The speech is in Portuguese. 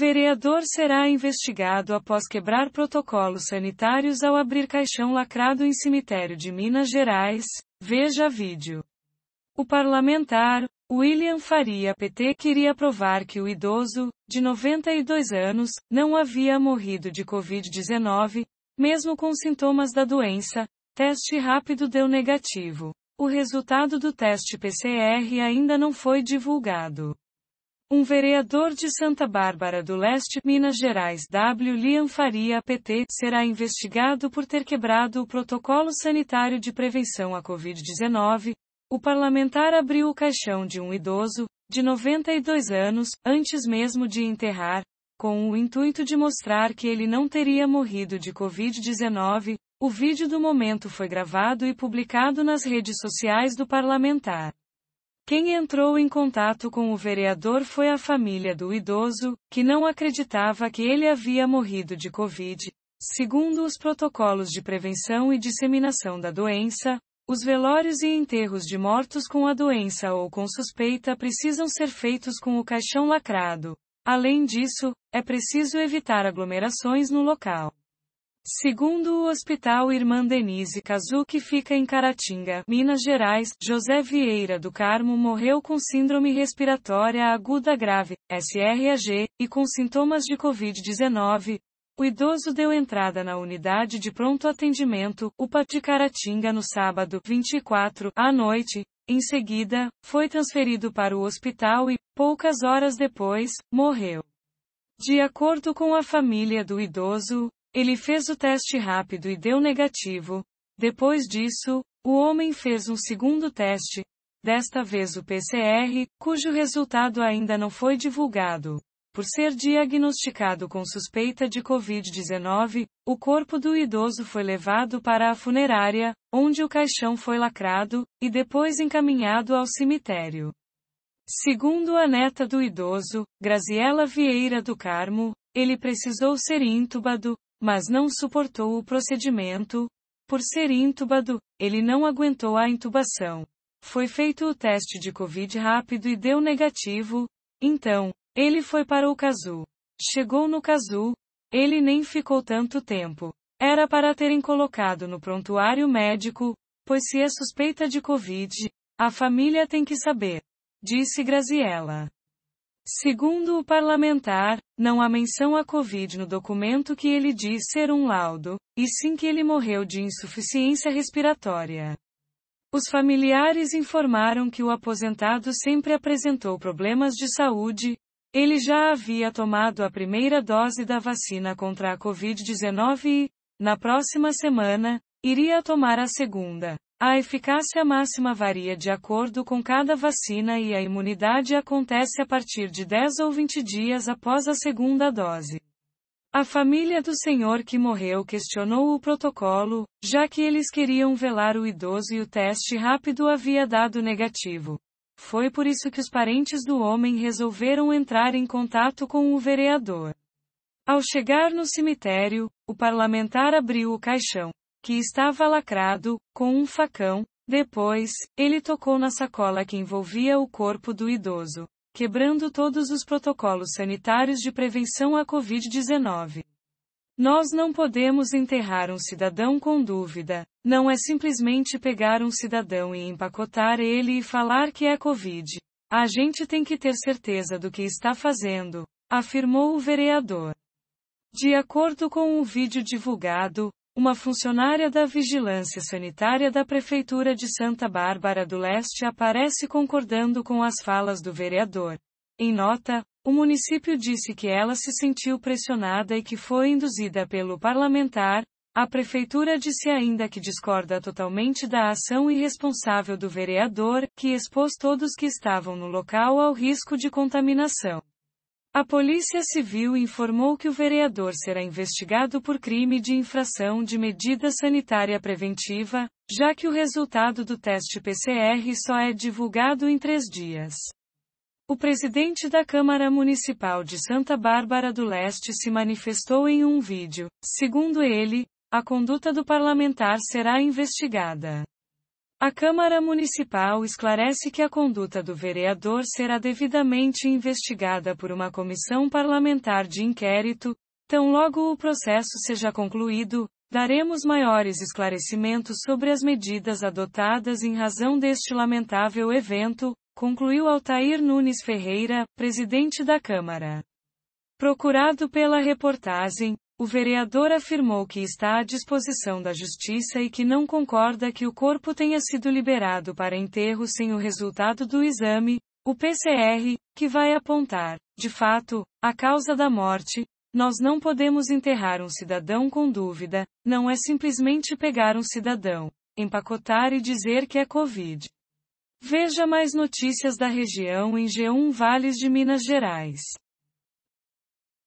Vereador será investigado após quebrar protocolos sanitários ao abrir caixão lacrado em cemitério de Minas Gerais. Veja vídeo. O parlamentar, William Faria PT queria provar que o idoso, de 92 anos, não havia morrido de Covid-19, mesmo com sintomas da doença, teste rápido deu negativo. O resultado do teste PCR ainda não foi divulgado. Um vereador de Santa Bárbara do Leste, Minas Gerais, W. Lian Faria, PT, será investigado por ter quebrado o protocolo sanitário de prevenção à Covid-19. O parlamentar abriu o caixão de um idoso, de 92 anos, antes mesmo de enterrar, com o intuito de mostrar que ele não teria morrido de Covid-19. O vídeo do momento foi gravado e publicado nas redes sociais do parlamentar. Quem entrou em contato com o vereador foi a família do idoso, que não acreditava que ele havia morrido de Covid. Segundo os protocolos de prevenção e disseminação da doença, os velórios e enterros de mortos com a doença ou com suspeita precisam ser feitos com o caixão lacrado. Além disso, é preciso evitar aglomerações no local. Segundo o Hospital Irmã Denise que fica em Caratinga, Minas Gerais, José Vieira do Carmo morreu com síndrome respiratória aguda grave, SRAG, e com sintomas de Covid-19. O idoso deu entrada na unidade de pronto atendimento, UPA de Caratinga no sábado, 24, à noite. Em seguida, foi transferido para o hospital e, poucas horas depois, morreu. De acordo com a família do idoso, ele fez o teste rápido e deu negativo. Depois disso, o homem fez um segundo teste, desta vez o PCR, cujo resultado ainda não foi divulgado. Por ser diagnosticado com suspeita de Covid-19, o corpo do idoso foi levado para a funerária, onde o caixão foi lacrado, e depois encaminhado ao cemitério. Segundo a neta do idoso, Graziela Vieira do Carmo, ele precisou ser intubado, mas não suportou o procedimento. Por ser intubado, ele não aguentou a intubação. Foi feito o teste de Covid rápido e deu negativo. Então, ele foi para o Casu. Chegou no Casu, ele nem ficou tanto tempo. Era para terem colocado no prontuário médico, pois se é suspeita de Covid, a família tem que saber. Disse Graziella. Segundo o parlamentar, não há menção à Covid no documento que ele diz ser um laudo, e sim que ele morreu de insuficiência respiratória. Os familiares informaram que o aposentado sempre apresentou problemas de saúde, ele já havia tomado a primeira dose da vacina contra a Covid-19 e, na próxima semana, iria tomar a segunda. A eficácia máxima varia de acordo com cada vacina e a imunidade acontece a partir de 10 ou 20 dias após a segunda dose. A família do senhor que morreu questionou o protocolo, já que eles queriam velar o idoso e o teste rápido havia dado negativo. Foi por isso que os parentes do homem resolveram entrar em contato com o vereador. Ao chegar no cemitério, o parlamentar abriu o caixão que estava lacrado, com um facão. Depois, ele tocou na sacola que envolvia o corpo do idoso, quebrando todos os protocolos sanitários de prevenção à Covid-19. Nós não podemos enterrar um cidadão com dúvida, não é simplesmente pegar um cidadão e empacotar ele e falar que é Covid. A gente tem que ter certeza do que está fazendo, afirmou o vereador. De acordo com um vídeo divulgado, uma funcionária da Vigilância Sanitária da Prefeitura de Santa Bárbara do Leste aparece concordando com as falas do vereador. Em nota, o município disse que ela se sentiu pressionada e que foi induzida pelo parlamentar. A prefeitura disse ainda que discorda totalmente da ação irresponsável do vereador, que expôs todos que estavam no local ao risco de contaminação. A Polícia Civil informou que o vereador será investigado por crime de infração de medida sanitária preventiva, já que o resultado do teste PCR só é divulgado em três dias. O presidente da Câmara Municipal de Santa Bárbara do Leste se manifestou em um vídeo. Segundo ele, a conduta do parlamentar será investigada. A Câmara Municipal esclarece que a conduta do vereador será devidamente investigada por uma comissão parlamentar de inquérito, tão logo o processo seja concluído, daremos maiores esclarecimentos sobre as medidas adotadas em razão deste lamentável evento, concluiu Altair Nunes Ferreira, presidente da Câmara. Procurado pela reportagem, o vereador afirmou que está à disposição da Justiça e que não concorda que o corpo tenha sido liberado para enterro sem o resultado do exame, o PCR, que vai apontar, de fato, a causa da morte. Nós não podemos enterrar um cidadão com dúvida, não é simplesmente pegar um cidadão, empacotar e dizer que é Covid. Veja mais notícias da região em G1 Vales de Minas Gerais.